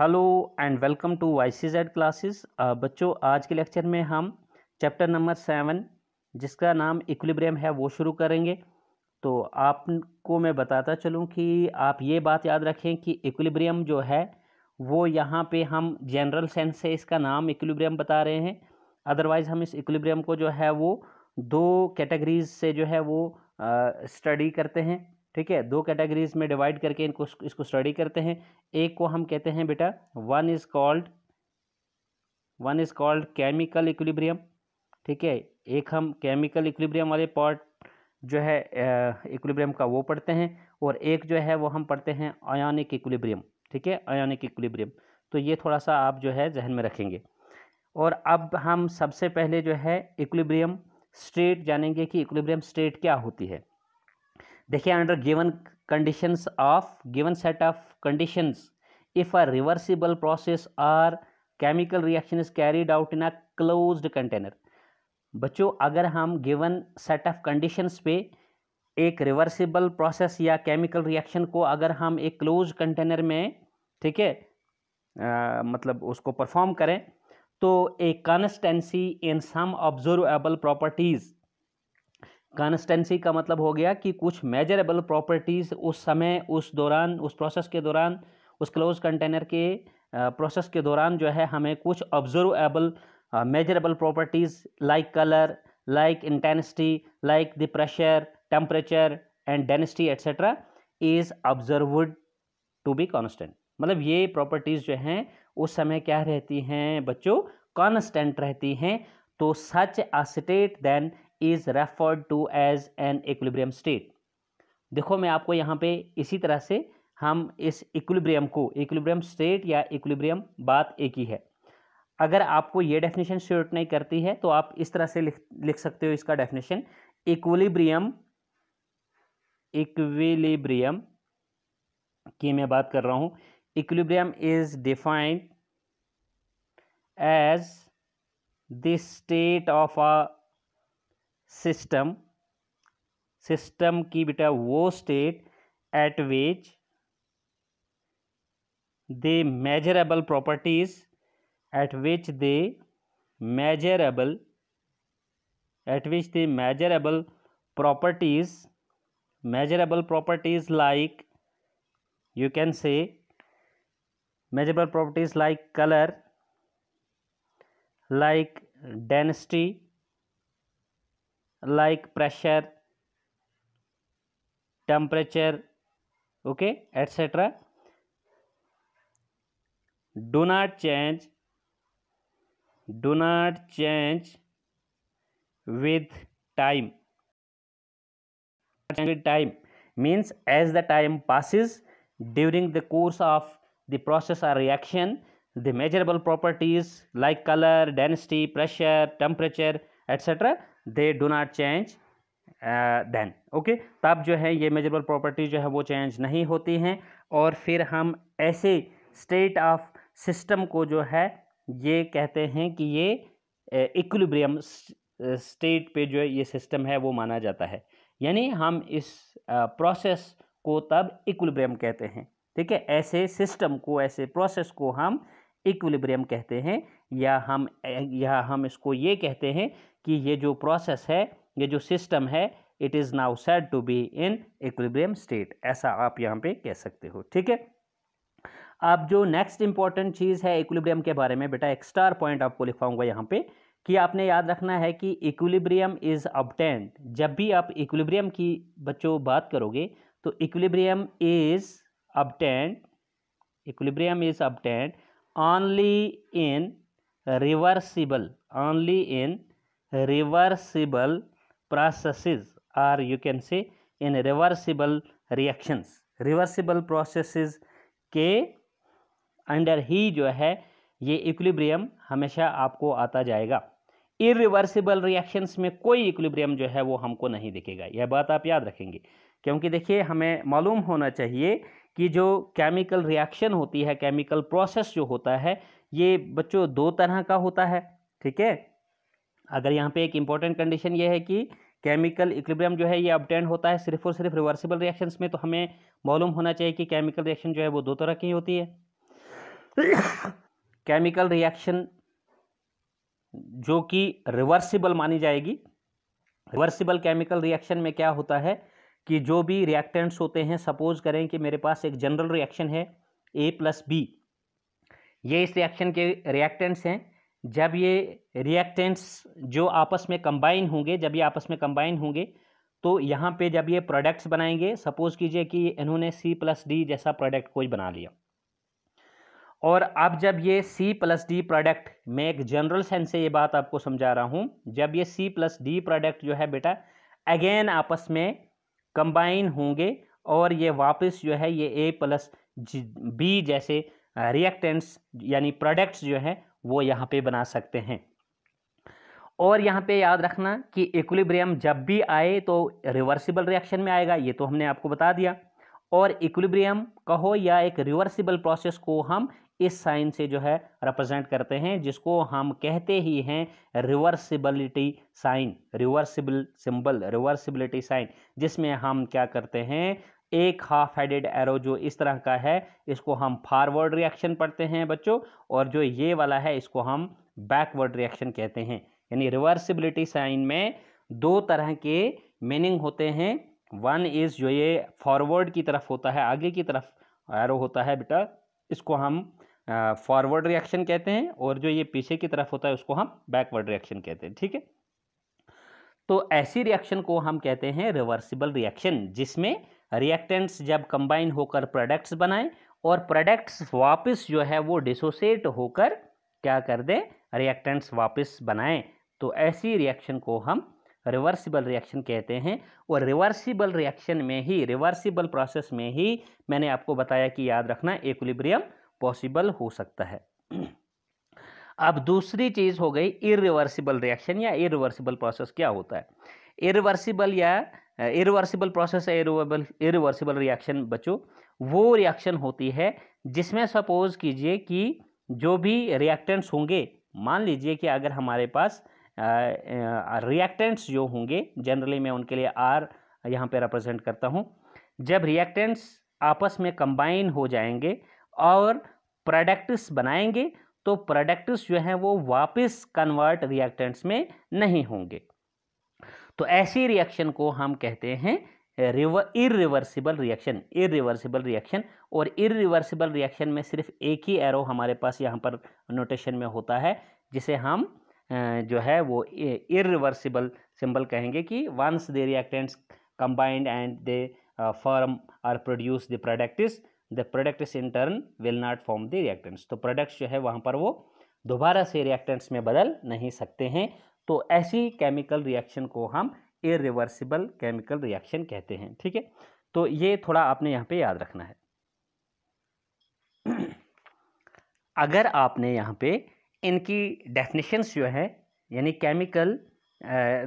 hello and welcome to Y C Z classes बच्चों आज के लेक्चर में हम चैप्टर नंबर सेवन जिसका नाम इक्विलिब्रियम है वो शुरू करेंगे तो आपको मैं बताता चलूँ कि आप ये बात याद रखें कि इक्विलिब्रियम जो है वो यहाँ पे हम जनरल सेंस से इसका नाम इक्विलिब्रियम बता रहे हैं अदरवाइज़ हम इस इक्विलिब्रियम को जो है वो दो कैटेगरीज से जो है वो स्टडी uh, करते हैं ठीक है दो कैटेगरीज में डिवाइड करके इनको इसको स्टडी करते हैं एक को हम कहते हैं बेटा one is called one is called chemical equilibrium ठीक है एक हम केमिकल इक्विलिब्रियम वाले पार्ट जो है इक्विलिब्रियम का वो पढ़ते हैं और एक जो है वो हम पढ़ते हैं आयोनिक इक्विलिब्रियम ठीक है आयोनिक इक्विलिब्रियम तो ये थोड़ा सा आप जो है जहन में रखेंगे और अब हम सबसे पहले जो है इक्विलिब्रियम स्टेट जानेंगे कि इक्विलिब्रियम स्टेट क्या होती है देखिए under given conditions of given set of conditions if a reversible process or chemical reaction is carried out in a closed container बच्चों अगर हम गिवन सेट ऑफ कंडीशंस पे एक रिवर्सिबल प्रोसेस या केमिकल रिएक्शन को अगर हम एक क्लोज कंटेनर में ठीक है मतलब उसको परफॉर्म करें तो a constancy in some observable properties constancy का मतलब हो गया कि कुछ मेजरेबल प्रॉपर्टीज़ उस समय उस दौरान उस प्रोसेस के दौरान उस क्लोज कंटेनर के प्रोसेस के दौरान जो है हमें कुछ observable measurable properties like colour like intensity like the pressure temperature and density etcetera is observed to be constant मतलब ये प्रॉपर्टीज़ जो हैं उस समय क्या रहती हैं बच्चों कॉन्स्टेंट रहती हैं तो such a state then is referred to as an equilibrium state देखो मैं आपको यहाँ पे इसी तरह से हम इस इक्विलिब्रियम को इक्विलिब्रियम स्टेट या इक्विलिब्रियम बात एक ही है अगर आपको ये डेफिनेशन सूट नहीं करती है तो आप इस तरह से लिख लिख सकते हो इसका डेफिनेशन इक्विलिब्रियम इक्विलिब्रियम की मैं बात कर रहा हूँ equilibrium is defined as the state of a system system की बेटा वो state at which they measurable properties at which they measurable at which they measurable properties measurable properties like you can say measurable properties like colour like density like pressure temperature okay etc do not change do not change with time with time means as the time passes during the course of the process or reaction the measurable properties like color density pressure temperature etc they do not change then okay तब जो है ये measurable property जो है वो change नहीं होती हैं और फिर हम ऐसे स्टेट ऑफ सिस्टम को जो है ये कहते हैं कि ये इक्विलिब्रियम uh, स्टेट uh, पे जो है ये सिस्टम है वो माना जाता है यानी हम इस प्रोसेस uh, को तब इक्विलिब्रियम कहते हैं ठीक है ऐसे सिस्टम को ऐसे प्रोसेस को हम इक्विलिब्रियम कहते हैं या हम या हम इसको ये कहते हैं कि ये जो प्रोसेस है ये जो सिस्टम है it is now said to be in equilibrium state ऐसा आप यहाँ पे कह सकते हो ठीक है अब जो नेक्स्ट इंपॉर्टेंट चीज़ है इक्विब्रियम के बारे में बेटा एक स्टार पॉइंट आपको लिखवाऊंगा यहाँ पे कि आपने याद रखना है कि इक्विब्रियम इज़ अपटेंड जब भी आप इक्विब्रियम की बच्चों बात करोगे तो equilibrium is attained equilibrium is attained only in reversible only in reversible processes or you can say in reversible reactions reversible processes के अंडर ही जो है ये इक्विलिब्रियम हमेशा आपको आता जाएगा इरिवर्सिबल रिएक्शंस में कोई इक्विलिब्रियम जो है वो हमको नहीं दिखेगा यह बात आप याद रखेंगे क्योंकि देखिए हमें मालूम होना चाहिए कि जो केमिकल रिएक्शन होती है केमिकल प्रोसेस जो होता है ये बच्चों दो तरह का होता है ठीक है अगर यहाँ पे एक इंपॉर्टेंट कंडीशन ये है कि केमिकल इक्विब्रियम जो है ये अपटेंड होता है सिर्फ और सिर्फ रिवर्सिबल रिएक्शंस में तो हमें मालूम होना चाहिए कि केमिकल रिएक्शन जो है वो दो तरह की होती है केमिकल रिएक्शन जो कि रिवर्सिबल मानी जाएगी रिवर्सिबल केमिकल रिएक्शन में क्या होता है कि जो भी रिएक्टेंट्स होते हैं सपोज करें कि मेरे पास एक जनरल रिएक्शन है ए प्लस बी ये इस रिएक्शन के रिएक्टेंट्स हैं जब ये रिएक्टेंट्स जो आपस में कंबाइन होंगे जब ये आपस में कंबाइन होंगे तो यहाँ पे जब ये प्रोडक्ट्स बनाएंगे सपोज़ कीजिए कि इन्होंने सी प्लस डी जैसा प्रोडक्ट कोई बना लिया और अब जब ये सी प्लस डी प्रोडक्ट मैं एक जनरल सेंस से ये बात आपको समझा रहा हूँ जब ये सी प्लस डी प्रोडक्ट जो है बेटा अगेन आपस में कंबाइन होंगे और ये वापस जो है ये ए प्लस बी जैसे रिएक्टेंट्स यानी प्रोडक्ट्स जो हैं वो यहाँ पे बना सकते हैं और यहाँ पे याद रखना कि इक्विलिब्रियम जब भी आए तो रिवर्सिबल रिएक्शन में आएगा ये तो हमने आपको बता दिया और इक्विलिब्रियम कहो या एक रिवर्सिबल प्रोसेस को हम इस साइन से जो है रिप्रेजेंट करते हैं जिसको हम कहते ही हैं reversibility sign reversible symbol reversibility sign जिसमें हम क्या करते हैं एक हाफ हेडेड एरो जो इस तरह का है इसको हम फारवर्ड रिएक्शन पढ़ते हैं बच्चों और जो ये वाला है इसको हम बैकवर्ड रिएक्शन कहते हैं यानी रिवर्सिबिलिटी साइन में दो तरह के मीनिंग होते हैं वन इज़ जो ये फॉरवर्ड की तरफ होता है आगे की तरफ एरो होता है बेटा इसको हम फॉरवर्ड uh, रिएक्शन कहते हैं और जो ये पीछे की तरफ होता है उसको हम बैकवर्ड रिएक्शन कहते हैं ठीक है तो ऐसी रिएक्शन को हम कहते हैं रिवर्सिबल रिएक्शन जिसमें रिएक्टेंट्स जब कंबाइन होकर प्रोडक्ट्स बनाएं और प्रोडक्ट्स वापस जो है वो डिसोसिएट होकर क्या कर दें रिएक्टेंट्स वापस बनाएं तो ऐसी रिएक्शन को हम रिवर्सिबल रिएक्शन कहते हैं और रिवर्सिबल रिएक्शन में ही रिवर्सिबल प्रोसेस में ही मैंने आपको बताया कि याद रखना इक्विलिब्रियम पॉसिबल हो सकता है अब दूसरी चीज़ हो गई इरिवर्सिबल रिएक्शन या इरिवर्सिबल प्रोसेस क्या होता है इरिवर्सिबल या इरिवर्सिबल प्रोसेस है इरिवर्सिबल रिएक्शन बच्चों वो रिएक्शन होती है जिसमें सपोज कीजिए कि जो भी रिएक्टेंट्स होंगे मान लीजिए कि अगर हमारे पास रिएक्टेंट्स जो होंगे जनरली मैं उनके लिए आर यहाँ पे रिप्रेजेंट करता हूँ जब रिएक्टेंट्स आपस में कंबाइन हो जाएंगे और प्रोडक्ट्स बनाएंगे तो प्रोडक्ट्स जो हैं वो वापस कन्वर्ट रिएक्टेंट्स में नहीं होंगे तो ऐसी रिएक्शन को हम कहते हैं irreversible irreversible reaction irreversible reaction और इरिवर्सिबल रिएक्शन में सिर्फ एक ही एरो हमारे पास यहाँ पर नोटेशन में होता है जिसे हम जो है वो इरिवर्सिबल सिंबल कहेंगे कि once the reactants combined and they form or produce the product is the product is in turn will not form the reactants तो प्रोडक्ट्स जो है वहाँ पर वो दोबारा से रिएक्टेंट्स में बदल नहीं सकते हैं तो ऐसी केमिकल रिएक्शन को हम इरिवर्सिबल केमिकल रिएक्शन कहते हैं ठीक है तो ये थोड़ा आपने यहाँ पे याद रखना है अगर आपने यहाँ पे इनकी डेफिनेशंस जो है यानी केमिकल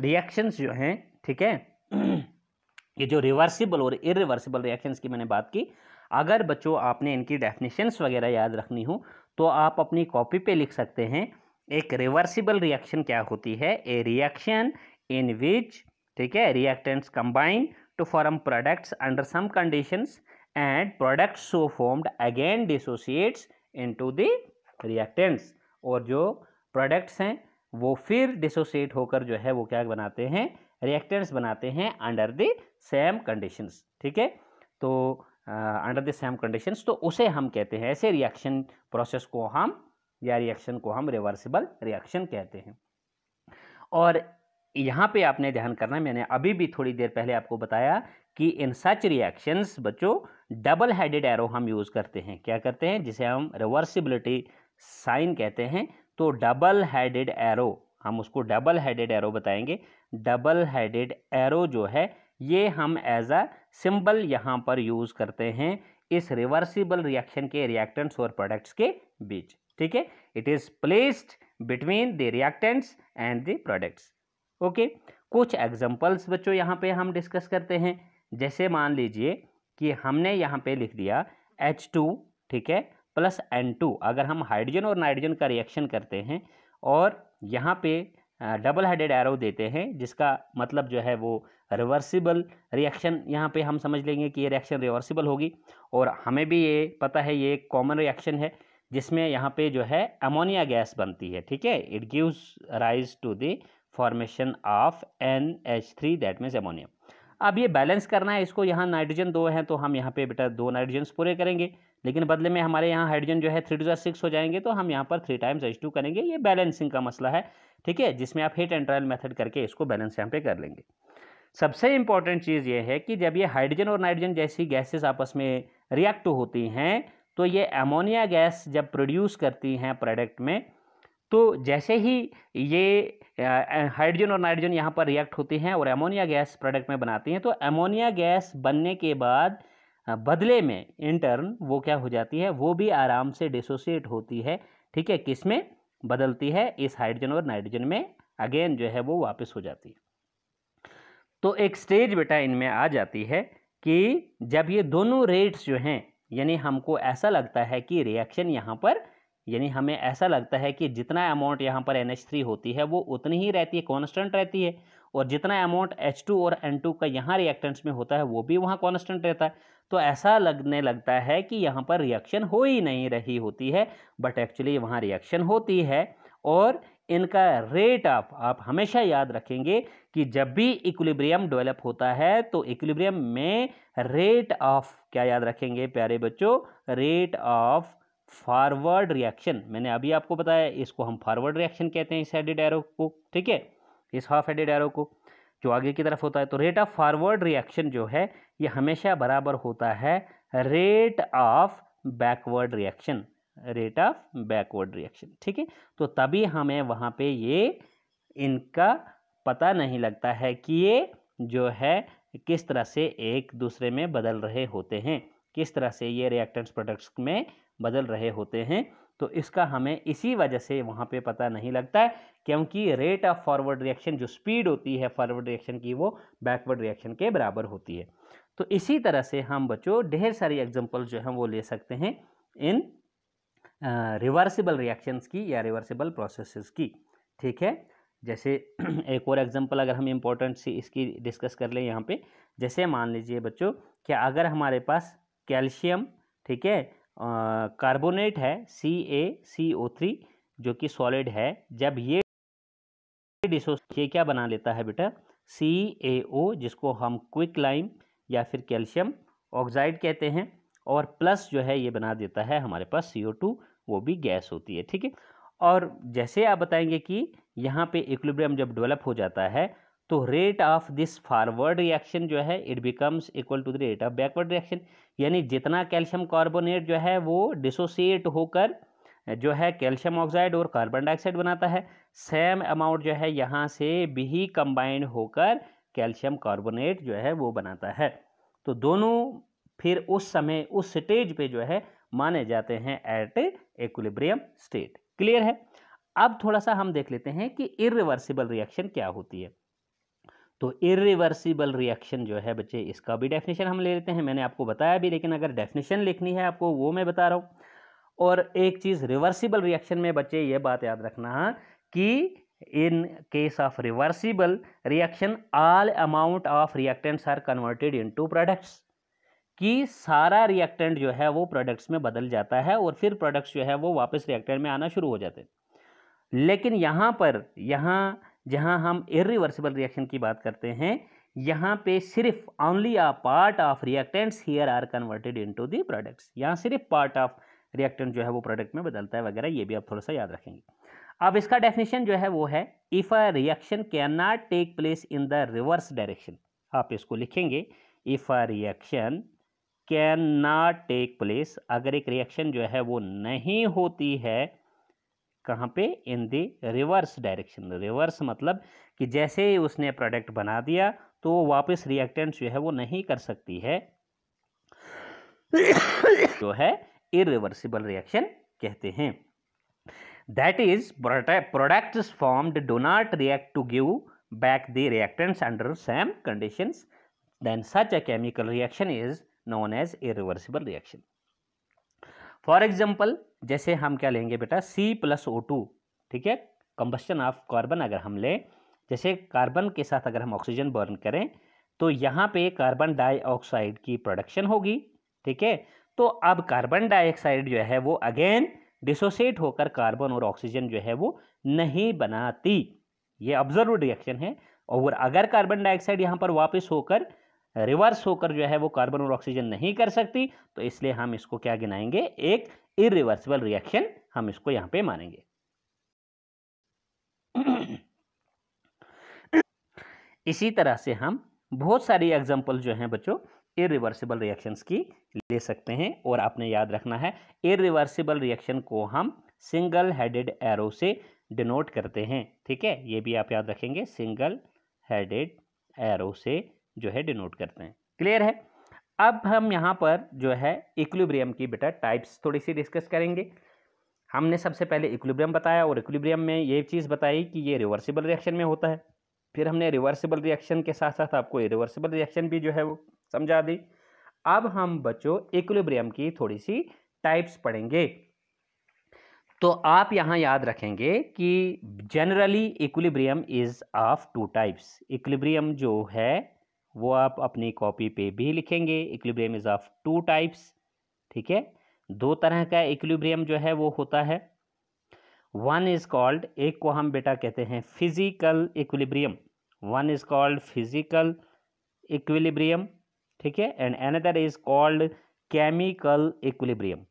रिएक्शंस जो हैं ठीक है ये जो रिवर्सिबल और इरिवर्सिबल रिएक्शंस की मैंने बात की अगर बच्चों आपने इनकी डेफिनेशंस वगैरह याद रखनी हो तो आप अपनी कॉपी पे लिख सकते हैं एक रिवर्सिबल रिएक्शन क्या होती है ए रिएक्शन इन विच ठीक है reactants combine to form products under some conditions and products so formed again dissociates into the reactants और जो प्रोडक्ट्स हैं वो फिर डिसोसिएट होकर जो है वो क्या बनाते हैं रिएक्टेंट्स बनाते हैं अंडर द सेम कंडीशंस ठीक है तो अंडर द सेम कंडीशंस तो उसे हम कहते हैं ऐसे रिएक्शन प्रोसेस को हम या रिएक्शन को हम रिवर्सिबल रिएक्शन कहते हैं और यहाँ पे आपने ध्यान करना मैंने अभी भी थोड़ी देर पहले आपको बताया कि इन सच रिएक्शंस बच्चों डबल हेडेड एरो हम यूज़ करते हैं क्या करते हैं जिसे हम रिवर्सिबिलिटी साइन कहते हैं तो डबल हेडेड एरो हम उसको डबल हेडेड एरो बताएंगे डबल हेडेड एरो जो है ये हम एज अ सिंबल यहाँ पर यूज़ करते हैं इस रिवर्सिबल रिएक्शन के रिएक्टेंट्स और प्रोडक्ट्स के बीच ठीक है it is placed between the reactants and the products okay कुछ एग्जाम्पल्स बच्चों यहाँ पे हम डिस्कस करते हैं जैसे मान लीजिए कि हमने यहाँ पे लिख दिया एच टू ठीक है प्लस एन टू अगर हम हाइड्रोजन और नाइट्रोजन का रिएक्शन करते हैं और यहाँ पे डबल हेडेड एरो देते हैं जिसका मतलब जो है वो रिवर्सिबल रिएक्शन यहाँ पे हम समझ लेंगे कि ये रिएक्शन रिवर्सिबल होगी और हमें भी ये पता है ये एक कॉमन रिएक्शन है जिसमें यहाँ पे जो है अमोनिया गैस बनती है ठीक है it gives rise to the formation of N H three that means ammonia अब ये बैलेंस करना है इसको यहाँ नाइट्रोजन दो हैं तो हम यहाँ पे बेटा दो नाइट्रोजन पूरे करेंगे लेकिन बदले में हमारे यहाँ हाइड्रोजन जो है थ्री टू सिक्स हो जाएंगे तो हम यहाँ पर थ्री टाइम्स एच टू करेंगे ये बैलेंसिंग का मसला है ठीक है जिसमें आप हिट एंड ट्रायल मेथड करके इसको बैलेंस यहाँ पे कर लेंगे सबसे इंपॉर्टेंट चीज़ ये है कि जब ये हाइड्रोजन और नाइट्रोजन जैसी गैसेज आपस में रिएक्ट होती हैं तो ये अमोनिया गैस जब प्रोड्यूस करती हैं प्रोडक्ट में तो जैसे ही ये हाइड्रोजन और नाइट्रोजन यहाँ पर रिएक्ट होती हैं और एमोनिया गैस प्रोडक्ट में बनाती हैं तो एमोनिया गैस बनने के बाद बदले में इंटर्न वो क्या हो जाती है वो भी आराम से डिसोसिएट होती है ठीक है किस में बदलती है इस हाइड्रोजन और नाइट्रोजन में अगेन जो है वो वापस हो जाती है तो एक स्टेज बेटा इनमें आ जाती है कि जब ये दोनों रेट्स जो हैं यानी हमको ऐसा लगता है कि रिएक्शन यहाँ पर यानी हमें ऐसा लगता है कि जितना अमाउंट यहाँ पर एन थ्री होती है वो उतनी ही रहती है कॉन्स्टेंट रहती है और जितना अमाउंट एच टू और एन टू का यहाँ रिएक्टेंट्स में होता है वो भी वहाँ कॉन्स्टेंट रहता है तो ऐसा लगने लगता है कि यहाँ पर रिएक्शन हो ही नहीं रही होती है बट एक्चुअली वहाँ रिएक्शन होती है और इनका रेट ऑफ आप, आप हमेशा याद रखेंगे कि जब भी इक्विलिब्रियम डेवलप होता है तो इक्विलिब्रियम में रेट ऑफ क्या याद रखेंगे प्यारे बच्चों रेट ऑफ फॉरवर्ड रिएक्शन मैंने अभी आपको बताया इसको हम फॉरवर्ड रिएक्शन कहते हैं इस एडिड एरो को ठीक है इस हाफ एडिड एरो को जो आगे की तरफ होता है तो रेट ऑफ फॉरवर्ड रिएक्शन जो है ये हमेशा बराबर होता है rate of backward reaction rate of backward reaction ठीक है तो तभी हमें वहाँ पे ये इनका पता नहीं लगता है कि ये जो है किस तरह से एक दूसरे में बदल रहे होते हैं किस तरह से ये रिएक्टेंट्स प्रोडक्ट्स में बदल रहे होते हैं तो इसका हमें इसी वजह से वहाँ पे पता नहीं लगता है क्योंकि रेट ऑफ फॉरवर्ड रिएक्शन जो स्पीड होती है फॉरवर्ड रिएक्शन की वो बैकवर्ड रिएक्शन के बराबर होती है तो इसी तरह से हम बच्चों ढेर सारी एग्जाम्पल जो हैं वो ले सकते हैं इन रिवर्सिबल रिएक्शंस की या रिवर्सिबल प्रोसेसेस की ठीक है जैसे एक और एग्जांपल अगर हम इम्पोर्टेंट सी इसकी डिस्कस कर लें यहाँ पे जैसे मान लीजिए बच्चों कि अगर हमारे पास कैल्शियम ठीक है कार्बोनेट है सी ए सी ओ थ्री जो कि सॉलिड है जब ये ये क्या बना लेता है बेटा सी ए ओ जिसको हम क्विक लाइम या फिर कैल्शियम ऑक्साइड कहते हैं और प्लस जो है ये बना देता है हमारे पास सी ओ टू वो भी गैस होती है ठीक है और जैसे आप बताएंगे कि यहाँ पे इक्विलिब्रियम जब डेवलप हो जाता है तो rate of this forward reaction जो है it becomes equal to the rate of backward reaction यानी जितना कैल्शियम कार्बोनेट जो है वो डिसोसिएट होकर जो है कैल्शियम ऑक्साइड और कार्बन डाइऑक्साइड बनाता है सेम अमाउंट जो है यहाँ से भी कंबाइंड होकर कैल्शियम कार्बोनेट जो है वो बनाता है तो दोनों फिर उस समय उस स्टेज पे जो है माने जाते हैं एट एक्विलिब्रियम स्टेट क्लियर है अब थोड़ा सा हम देख लेते हैं कि इरिवर्सिबल रिएक्शन क्या होती है तो इरिवर्सिबल रिएक्शन जो है बच्चे इसका भी डेफिनेशन हम ले लेते हैं मैंने आपको बताया भी लेकिन अगर डेफिनेशन लिखनी है आपको वो मैं बता रहा हूँ और एक चीज़ रिवर्सिबल रिएक्शन में बच्चे ये बात याद रखना है हाँ, कि case of reversible reaction all amount of reactants are converted in to products कि सारा रिएक्टेंट जो है वो प्रोडक्ट्स में बदल जाता है और फिर प्रोडक्ट्स जो है वो वापस रिएक्टेंट में आना शुरू हो जाते हैं लेकिन यहाँ पर यहाँ जहां हम इरिवर्सिबल रिएक्शन की बात करते हैं यहाँ पे सिर्फ only a part of reactants here are converted into the products यहाँ सिर्फ पार्ट ऑफ रिएक्टेंट जो है वो प्रोडक्ट में बदलता है वगैरह ये भी आप थोड़ा सा याद रखेंगे अब इसका डेफिनेशन जो है वो है if a reaction can not take place in the reverse direction आप इसको लिखेंगे if a reaction can not take place अगर एक रिएक्शन जो है वो नहीं होती है कहाँ पे in the reverse direction reverse मतलब कि जैसे ही उसने प्रोडक्ट बना दिया तो वो वापस रिएक्टेंट्स जो है वो नहीं कर सकती है जो है इरिवर्सिबल रिएक्शन कहते हैं that is product formed do not react to give back the reactants under same conditions then such a chemical reaction is known as irreversible reaction for example जैसे हम क्या लेंगे बेटा सी प्लस ओ टू ठीक है combustion of carbon अगर हम लें जैसे कार्बन के साथ अगर हम ऑक्सीजन बर्न करें तो यहाँ पे कार्बन डाइऑक्साइड की प्रोडक्शन होगी ठीक है तो अब कार्बन डाइऑक्साइड जो है वो अगेन डिसोसिएट होकर कार्बन और ऑक्सीजन जो है वो नहीं बनाती ये ऑब्जर्व रिएक्शन है और अगर कार्बन डाइऑक्साइड यहाँ पर वापस होकर रिवर्स होकर जो है वो कार्बन और ऑक्सीजन नहीं कर सकती तो इसलिए हम इसको क्या गिनाएंगे एक इरिवर्सिबल रिएक्शन हम इसको यहाँ पे मानेंगे इसी तरह से हम बहुत सारी एग्जाम्पल जो हैं बच्चों इरिवर्सिबल रिएक्शंस की ले सकते हैं और आपने याद रखना है इरिवर्सिबल रिएक्शन को हम सिंगल हेडेड एरो से डिनोट करते हैं ठीक है ये भी आप याद रखेंगे सिंगल हेडेड एरो से जो है डिनोट करते हैं क्लियर है अब हम यहाँ पर जो है इक्विलिब्रियम की बेटा टाइप्स थोड़ी सी डिस्कस करेंगे हमने सबसे पहले इक्विलिब्रियम बताया और इक्विलिब्रियम में ये चीज़ बताई कि ये रिवर्सिबल रिएक्शन में होता है फिर हमने रिवर्सिबल रिएक्शन के साथ साथ आपको रिवर्सिबल रिएक्शन भी जो है वो समझा दी अब हम बच्चों इक्विलिब्रियम की थोड़ी सी टाइप्स पढ़ेंगे तो आप यहाँ याद रखेंगे कि generally equilibrium is of two types equilibrium जो है वो आप अपनी कॉपी पे भी लिखेंगे equilibrium is of two types ठीक है दो तरह का इक्विलिब्रियम जो है वो होता है वन इज़ कॉल्ड एक को हम बेटा कहते हैं physical equilibrium one is called physical equilibrium ठीक है and another is called chemical equilibrium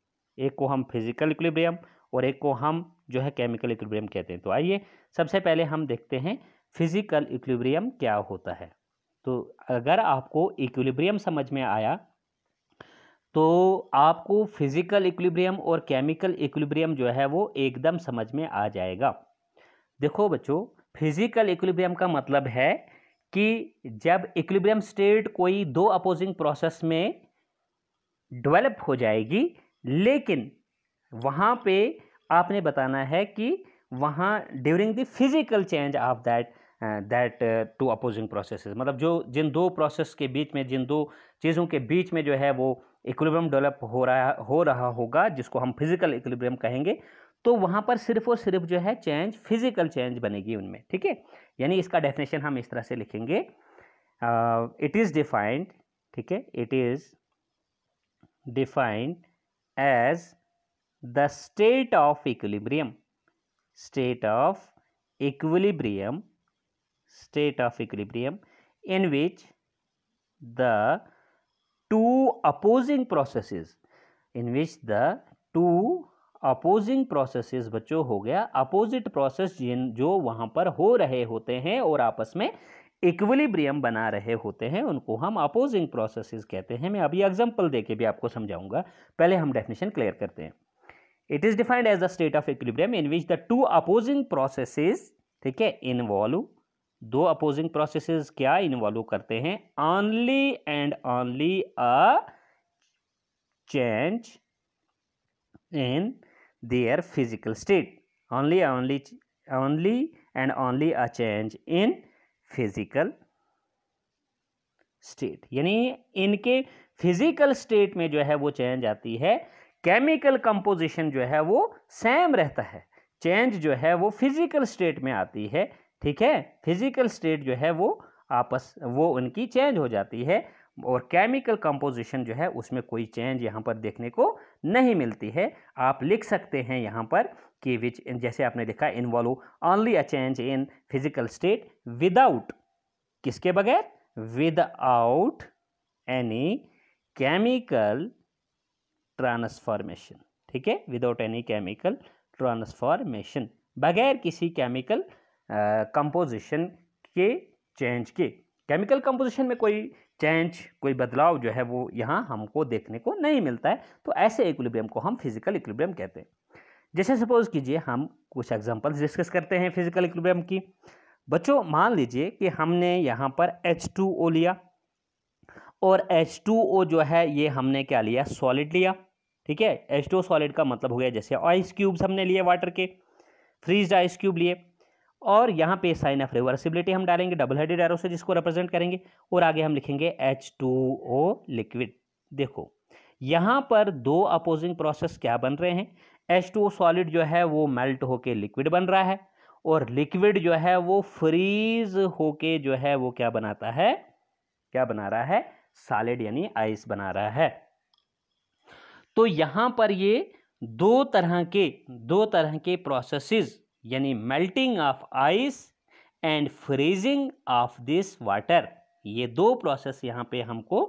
एक को हम फिजिकल इक्विलिब्रियम और एक को हम जो है केमिकल इक्विलिब्रियम कहते हैं तो आइए सबसे पहले हम देखते हैं फिजिकल इक्विलिब्रियम क्या होता है तो अगर आपको इक्विलिब्रियम समझ में आया तो आपको फिज़िकल इक्विलिब्रियम और केमिकल इक्विलिब्रियम जो है वो एकदम समझ में आ जाएगा देखो बच्चों फिज़िकल इक्विलिब्रियम का मतलब है कि जब इक्विलिब्रियम स्टेट कोई दो अपोजिंग प्रोसेस में डेवलप हो जाएगी लेकिन वहाँ पे आपने बताना है कि वहाँ during the physical change of that that two opposing processes मतलब जो जिन दो प्रोसेस के बीच में जिन दो चीज़ों के बीच में जो है वो इक्वलिब्रियम डेवलप हो रहा हो रहा होगा जिसको हम फिजिकल इक्वलिब्रियम कहेंगे तो वहाँ पर सिर्फ और सिर्फ जो है चेंज फिजिकल चेंज बनेगी उनमें ठीक है यानी इसका डेफिनेशन हम इस तरह से लिखेंगे इट इज़ डिफाइंड ठीक है it is defined as the state of equilibrium state of equilibrium state of equilibrium in which the two opposing processes in which the two opposing processes बच्चों हो गया अपोजिट प्रोसेस जिन जो वहाँ पर हो रहे होते हैं और आपस में इक्विलिब्रियम बना रहे होते हैं उनको हम अपोजिंग प्रोसेसेस कहते हैं मैं अभी एग्जांपल देके भी आपको समझाऊंगा पहले हम डेफिनेशन क्लियर करते हैं it is defined as the state of equilibrium in which the two opposing processes ठीक है इन्वॉल्व दो अपोजिंग प्रोसेसेस क्या इन्वॉल्व करते हैं only and only a change in their physical state only only only and only a change in physical state यानी इनके physical state में जो है वो चेंज आती है केमिकल कंपोजिशन जो है वो सेम रहता है चेंज जो है वो फिजिकल स्टेट में आती है ठीक है फिजिकल स्टेट जो है वो आपस वो उनकी चेंज हो जाती है और केमिकल कंपोजिशन जो है उसमें कोई चेंज यहाँ पर देखने को नहीं मिलती है आप लिख सकते हैं यहाँ पर कि विच जैसे आपने लिखा involve only a change in physical state without किसके बगैर विदाउट एनी केमिकल ट्रांसफॉर्मेशन ठीक है विदाउट एनी केमिकल ट्रांसफॉर्मेशन बगैर किसी केमिकल कंपोजिशन के चेंज के केमिकल कंपोजिशन में कोई चेंज कोई बदलाव जो है वो यहाँ हमको देखने को नहीं मिलता है तो ऐसे इक्विलिब्रियम को हम फिजिकल इक्विलिब्रियम कहते हैं जैसे सपोज कीजिए हम कुछ एग्जांपल्स डिस्कस करते हैं फिजिकल इक्विलिब्रियम की बच्चों मान लीजिए कि हमने यहाँ पर H2O लिया और H2O जो है ये हमने क्या लिया सॉलिड लिया ठीक है H2O सॉलिड का मतलब हो गया जैसे आइस क्यूब्स हमने लिए वाटर के फ्रीज आइस क्यूब लिए और यहाँ पे साइन ऑफ रिवर्सिबिलिटी हम डालेंगे डबल हेडेड एरो से जिसको रिप्रेजेंट करेंगे और आगे हम लिखेंगे एच टू ओ लिक्विड देखो यहाँ पर दो अपोजिंग प्रोसेस क्या बन रहे हैं एच टू सॉलिड जो है वो मेल्ट होके लिक्विड बन रहा है और लिक्विड जो है वो फ्रीज होके जो है वो क्या बनाता है क्या बना रहा है सॉलिड यानी आइस बना रहा है तो यहाँ पर ये दो तरह के दो तरह के प्रोसेसेस यानी melting of ice and freezing of this water ये दो प्रोसेस यहाँ पे हमको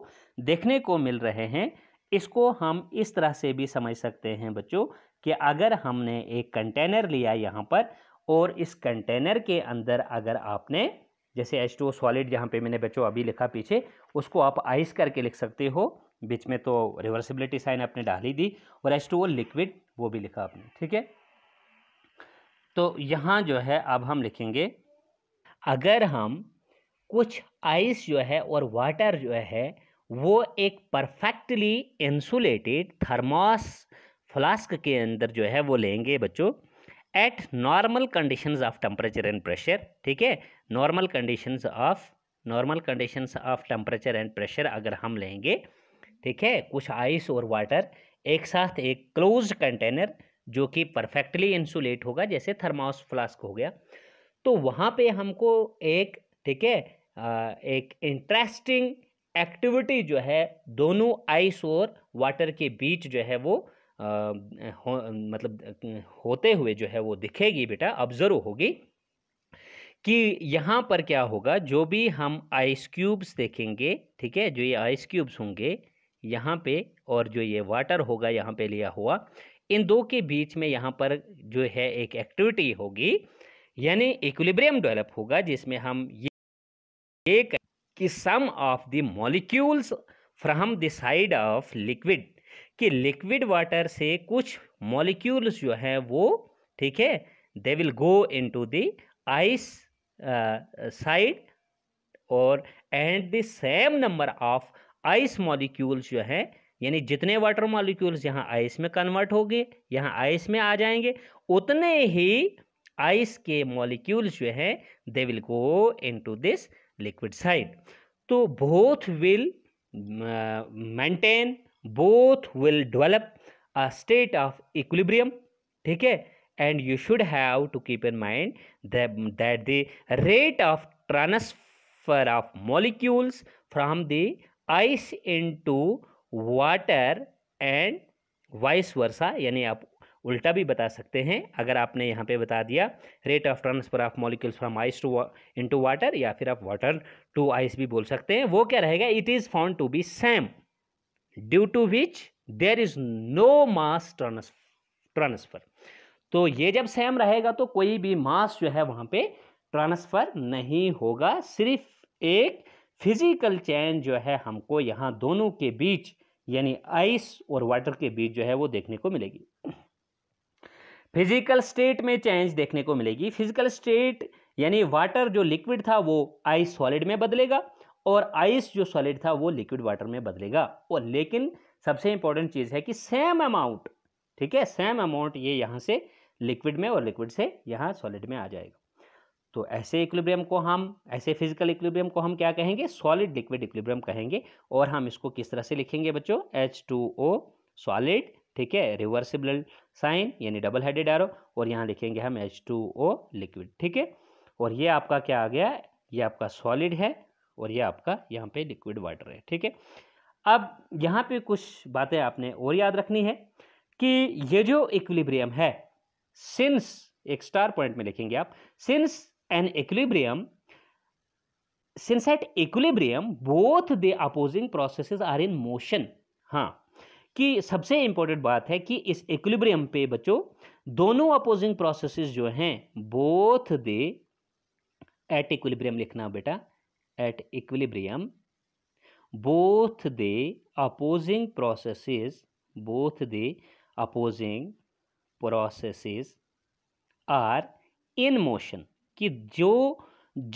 देखने को मिल रहे हैं इसको हम इस तरह से भी समझ सकते हैं बच्चों कि अगर हमने एक कंटेनर लिया यहाँ पर और इस कंटेनर के अंदर अगर आपने जैसे एच टू सॉलिड जहाँ पे मैंने बच्चों अभी लिखा पीछे उसको आप आइस करके लिख सकते हो बीच में तो रिवर्सिबिलिटी साइन आपने डाल ही दी और एच टू वो लिक्विड वो भी लिखा आपने ठीक है तो यहाँ जो है अब हम लिखेंगे अगर हम कुछ आइस जो है और वाटर जो है वो एक परफेक्टली इंसुलेटेड थर्मोस फ्लास्क के अंदर जो है वो लेंगे बच्चों at normal conditions of temperature and pressure ठीक है normal conditions of normal conditions of temperature and pressure अगर हम लेंगे ठीक है कुछ आइस और वाटर एक साथ एक क्लोज कंटेनर जो कि परफेक्टली इंसुलेट होगा जैसे थर्मास फ्लास्क हो गया तो वहाँ पे हमको एक ठीक है एक इंटरेस्टिंग एक्टिविटी जो है दोनों आइस और वाटर के बीच जो है वो आ, हो, मतलब होते हुए जो है वो दिखेगी बेटा ऑब्जर्व होगी कि यहाँ पर क्या होगा जो भी हम आइस क्यूब्स देखेंगे ठीक है जो ये आइस क्यूब्स होंगे यहाँ पे और जो ये वाटर होगा यहाँ पे लिया हुआ इन दो के बीच में यहाँ पर जो है एक एक्टिविटी होगी यानी इक्विलिब्रियम डेवलप होगा जिसमें हम ये एक कि some of the molecules from the side of liquid कि लिक्विड वाटर से कुछ मॉलिक्यूल्स जो हैं वो ठीक है they will go into the ice side और and the same number of ice molecules जो हैं यानी जितने वाटर मॉलिक्यूल्स यहाँ आइस में कन्वर्ट हो गए यहाँ आइस में आ जाएंगे उतने ही आइस के मॉलिक्यूल्स जो हैं they will go into this liquid side तो both will maintain both will develop a state of equilibrium ठीक है and you should have to keep in mind that the rate of transfer of molecules from the ice to water and vice versa यानी आप उल्टा भी बता सकते हैं अगर आपने यहाँ पे बता दिया rate of transfer of molecules from ice to into water या फिर आप वाटर टू आइस भी बोल सकते हैं वो क्या रहेगा it is found to be same due to which there is no mass transfer तो ये जब सेम रहेगा तो कोई भी मास जो है वहाँ पे ट्रांसफ़र नहीं होगा सिर्फ एक फिजिकल चेंज जो है हमको यहाँ दोनों के बीच यानी आइस और वाटर के बीच जो है वो देखने को मिलेगी फिजिकल स्टेट में चेंज देखने को मिलेगी फिजिकल स्टेट यानी वाटर जो लिक्विड था वो आइस सॉलिड में बदलेगा और आइस जो सॉलिड था वो लिक्विड वाटर में बदलेगा और लेकिन सबसे इंपॉर्टेंट चीज़ है कि सेम अमाउंट ठीक है सेम अमाउंट ये यहाँ से लिक्विड में और लिक्विड से यहाँ सॉलिड में आ जाएगा तो ऐसे इक्विब्रियम को हम ऐसे फिजिकल इक्विब्रियम को हम क्या कहेंगे सॉलिड लिक्विड इक्विब्रियम कहेंगे और हम इसको किस तरह से लिखेंगे बच्चों एच टू ओ सॉलिड ठीक है रिवर्सिबल साइन यानी डबल हेडेड एरो और यहाँ लिखेंगे हम एच टू ओ लिक्विड ठीक है और ये आपका क्या आ गया ये आपका सॉलिड है और ये आपका यहाँ पे लिक्विड वाटर है ठीक है अब यहाँ पे कुछ बातें आपने और याद रखनी है कि ये जो इक्विलिब्रियम है सिंस एक स्टार पॉइंट में लिखेंगे आप since an equilibrium since at equilibrium both the opposing processes are in motion हाँ कि सबसे इंपॉर्टेंट बात है कि इस इक्विलिब्रियम पे बच्चों दोनों अपोजिंग प्रोसेसेस जो हैं बोथ दे एट इक्विलिब्रियम लिखना बेटा at equilibrium both the opposing processes both the opposing processes are in motion कि जो